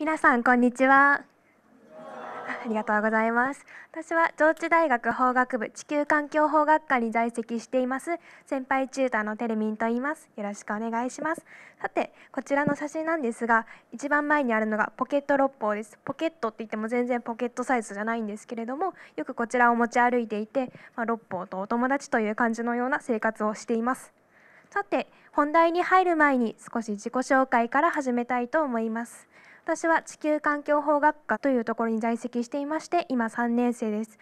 皆さんこんにちは ありがとうございます私は上智大学法学部地球環境法学科に在籍しています先輩チューターのテルミンと言いますよろしくお願いしますさてこちらの写真なんですが一番前にあるのがポケット六本ですポケットって言っても全然ポケットサイズじゃないんですけれどもよくこちらを持ち歩いていて、まあ、6とお友達という感じのような生活をしていますさて本題に入る前に少し自己紹介から始めたいと思います私は地球環境法学科というところに在籍していまして今3年生です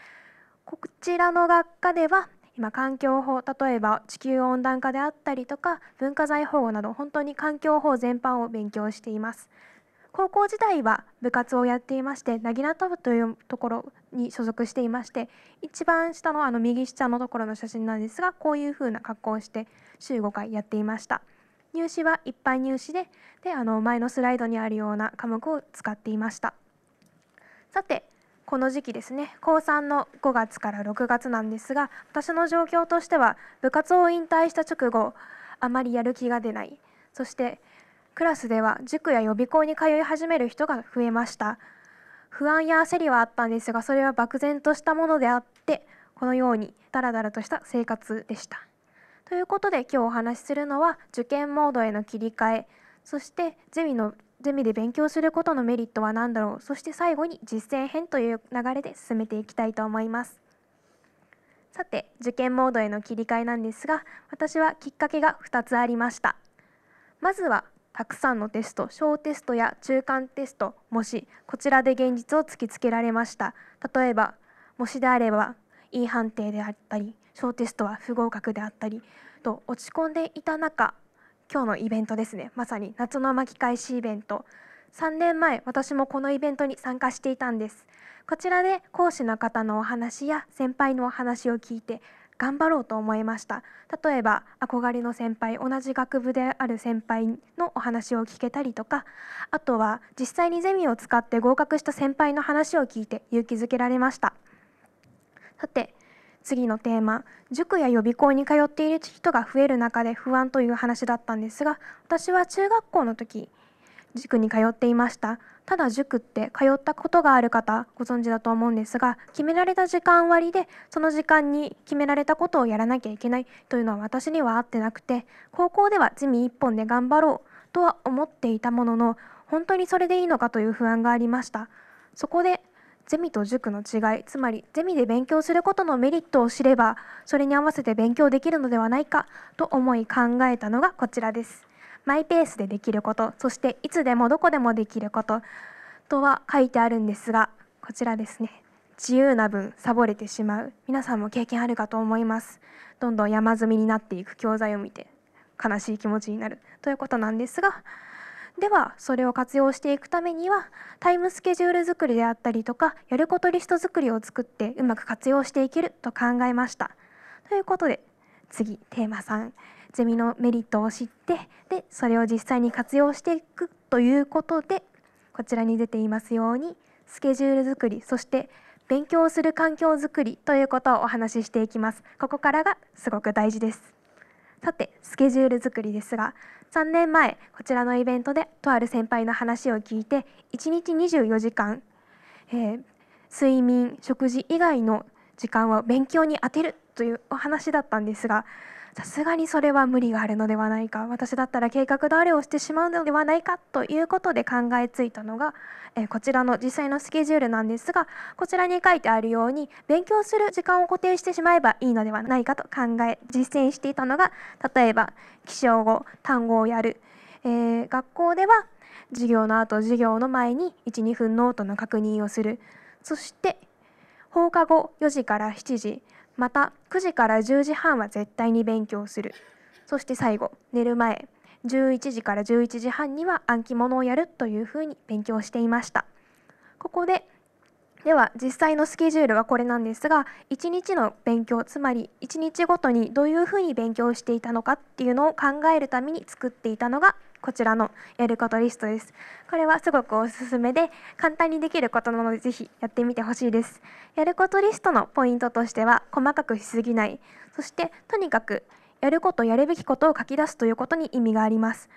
こちらの学科では今環境法例えば地球温暖化であったりとか文化財保護など本当に環境法全般を勉強しています高校時代は部活をやっていましてなぎなた部というところに所属していまして一番下のあの右下のところの写真なんですがこういうふうな格好をして週5回やっていました。入試はいっぱい入試でであの前のスライドにあるような科目を使っていましたさてこの時期ですね高3の5月から6月なんですが私の状況としては部活を引退した直後あまりやる気が出ないそしてクラスでは塾や予備校に通い始める人が増えました不安や焦りはあったんですがそれは漠然としたものであってこのようにダラダラとした生活でした。ということで今日お話しするのは受験モードへの切り替えそしてゼミのゼミで勉強することのメリットは何だろうそして最後に実践編という流れで進めていきたいと思いますさて受験モードへの切り替えなんですが私はきっかけが2つありましたまずはたくさんのテスト小テストや中間テスト模試こちらで現実を突きつけられました例えば模試であれば E 判定であったり小テストは不合格であったりと落ち込んでいた中今日のイベントですねまさに夏の巻き返しイベント3年前私もこのイベントに参加していたんですこちらで講師の方のお話や先輩のお話を聞いて頑張ろうと思いました例えば憧れの先輩同じ学部である先輩のお話を聞けたりとかあとは実際にゼミを使って合格した先輩の話を聞いて勇気づけられましたさて次のテーマ塾や予備校に通っている人が増える中で不安という話だったんですが私は中学校の時塾に通っていましたただ塾って通ったことがある方ご存知だと思うんですが決められた時間割でその時間に決められたことをやらなきゃいけないというのは私には合ってなくて高校では地味一本で頑張ろうとは思っていたものの本当にそれでいいのかという不安がありましたそこでゼミと塾の違いつまりゼミで勉強することのメリットを知ればそれに合わせて勉強できるのではないかと思い考えたのがこちらですマイペースでできることそしていつでもどこでもできることとは書いてあるんですがこちらですね自由な分サボれてしまう皆さんも経験あるかと思いますどんどん山積みになっていく教材を見て悲しい気持ちになるということなんですがではそれを活用していくためにはタイムスケジュール作りであったりとかやることリスト作りを作ってうまく活用していけると考えました。ということで次テーマ3ゼミのメリットを知ってでそれを実際に活用していくということでこちらに出ていますようにスケジュール作りそして勉強する環境づくりということをお話ししていきます。ここからがすごく大事です。さてスケジュール作りですが3年前こちらのイベントでとある先輩の話を聞いて1日24時間、えー、睡眠食事以外の時間は勉強に充てるというお話だったんですがさすがにそれは無理があるのではないか私だったら計画倒れをしてしまうのではないかということで考えついたのが、えこちらの実際のスケジュールなんですがこちらに書いてあるように勉強する時間を固定してしまえばいいのではないかと考え実践していたのが例えば起床後単語をやる、えー、学校では授業の後授業の前に12分ノートの確認をするそして放課後4時から7時また9時から10時半は絶対に勉強するそして最後寝る前11時から11時半には暗記物をやるというふうに勉強していましたここででは実際のスケジュールはこれなんですが1日の勉強つまり1日ごとにどういうふうに勉強していたのかっていうのを考えるために作っていたのがこちらのやることリストです。これはすごくおすすめで簡単にできることなのでぜひやってみてほしいです。やることリストのポイントとしては細かくしすぎない、そしてとにかくやることやるべきことを書き出すということに意味があります。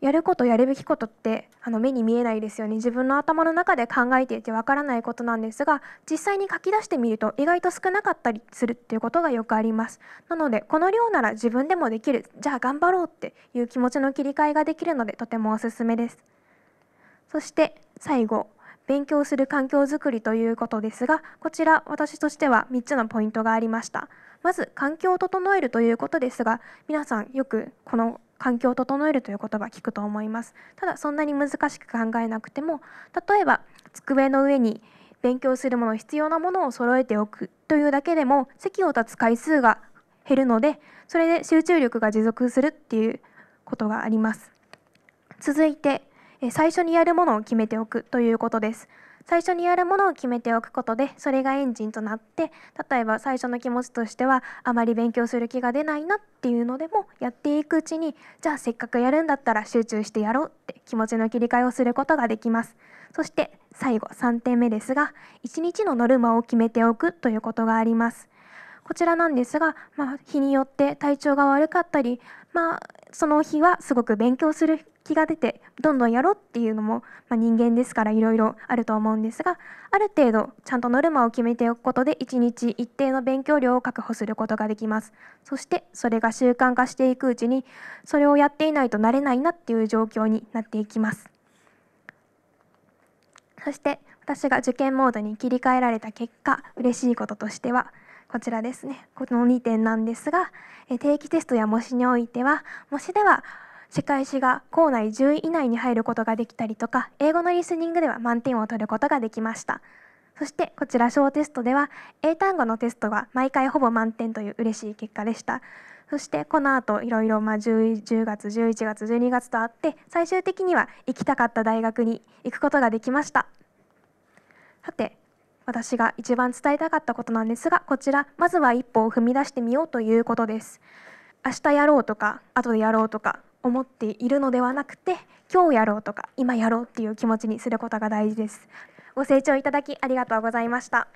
やることやるべきことってあの目に見えないですよね自分の頭の中で考えていてわからないことなんですが実際に書き出してみると意外と少なかったりするっていうことがよくありますなのでこの量なら自分でもできるじゃあ頑張ろうっていう気持ちの切り替えができるのでとてもおすすめですそして最後勉強する環境づくりということですがこちら私としては3つのポイントがありましたまず環境を整えるということですが皆さんよくこの環境を整えるという言葉聞くと思いますただそんなに難しく考えなくても例えば机の上に勉強するもの必要なものを揃えておくというだけでも席を立つ回数が減るのでそれで集中力が持続するっていうことがあります続いて最初にやるものを決めておくということです。最初にやるものを決めておくことでそれがエンジンとなって例えば最初の気持ちとしてはあまり勉強する気が出ないなっていうのでもやっていくうちにじゃあせっかくやるんだったら集中してやろうって気持ちの切り替えをすることができます。そして最後3点目ですが1日のノルマを決めておくということがあります。こちらなんですが、まあ、日によって体調が悪かったりまあ、その日はすごく勉強する気が出てどんどんやろうっていうのも、まあ、人間ですからいろいろあると思うんですがある程度ちゃんとノルマを決めておくことで1日一定の勉強量を確保することができますそしてそれが習慣化していくうちにそれをやっていないとなれないなっていう状況になっていきますそして私が受験モードに切り替えられた結果嬉しいこととしてはこちらですねこの2点なんですが定期テストや模試においては模試では世界史が校内10位以内に入ることができたりとか英語のリスニングでは満点を取ることができましたそしてこちら小テストでは英単語のテストが毎回ほぼ満点という嬉しい結果でしたそしてこの後いろいろまあ 10, 10月11月12月とあって最終的には行きたかった大学に行くことができましたさて私が一番伝えたかったことなんですがこちらまずは一歩を踏み出してみようということです明日やろうとか後でやろうとか思っているのではなくて今日やろうとか今やろうっていう気持ちにすることが大事ですご清聴いただきありがとうございました